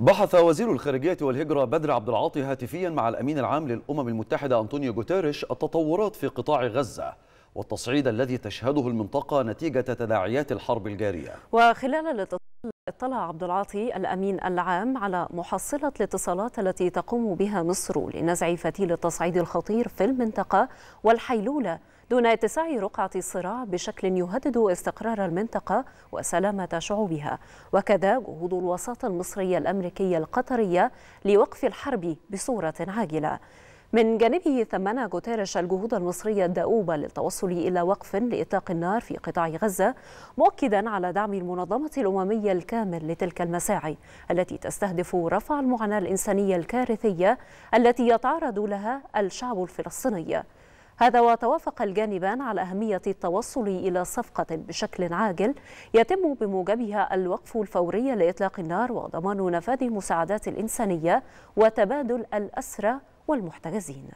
بحث وزير الخارجية والهجرة بدر عبد العاطي هاتفيا مع الأمين العام للأمم المتحدة أنطونيو جوتيريش التطورات في قطاع غزة والتصعيد الذي تشهده المنطقة نتيجة تداعيات الحرب الجارية وخلال الاتصال اطلع عبد العاطي الامين العام على محصله الاتصالات التي تقوم بها مصر لنزع فتيل التصعيد الخطير في المنطقه والحيلوله دون اتساع رقعه الصراع بشكل يهدد استقرار المنطقه وسلامه شعوبها وكذا جهود الوساطه المصريه الامريكيه القطريه لوقف الحرب بصوره عاجله من جانبه ثمن غوتيريش الجهود المصرية الدؤوبة للتوصل إلى وقف لإطلاق النار في قطاع غزة مؤكدا على دعم المنظمة الأممية الكامل لتلك المساعي التي تستهدف رفع المعاناة الإنسانية الكارثية التي يتعرض لها الشعب الفلسطيني هذا وتوافق الجانبان على أهمية التوصل إلى صفقة بشكل عاجل يتم بموجبها الوقف الفوري لإطلاق النار وضمان نفاذ المساعدات الإنسانية وتبادل الأسرى والمحتجزين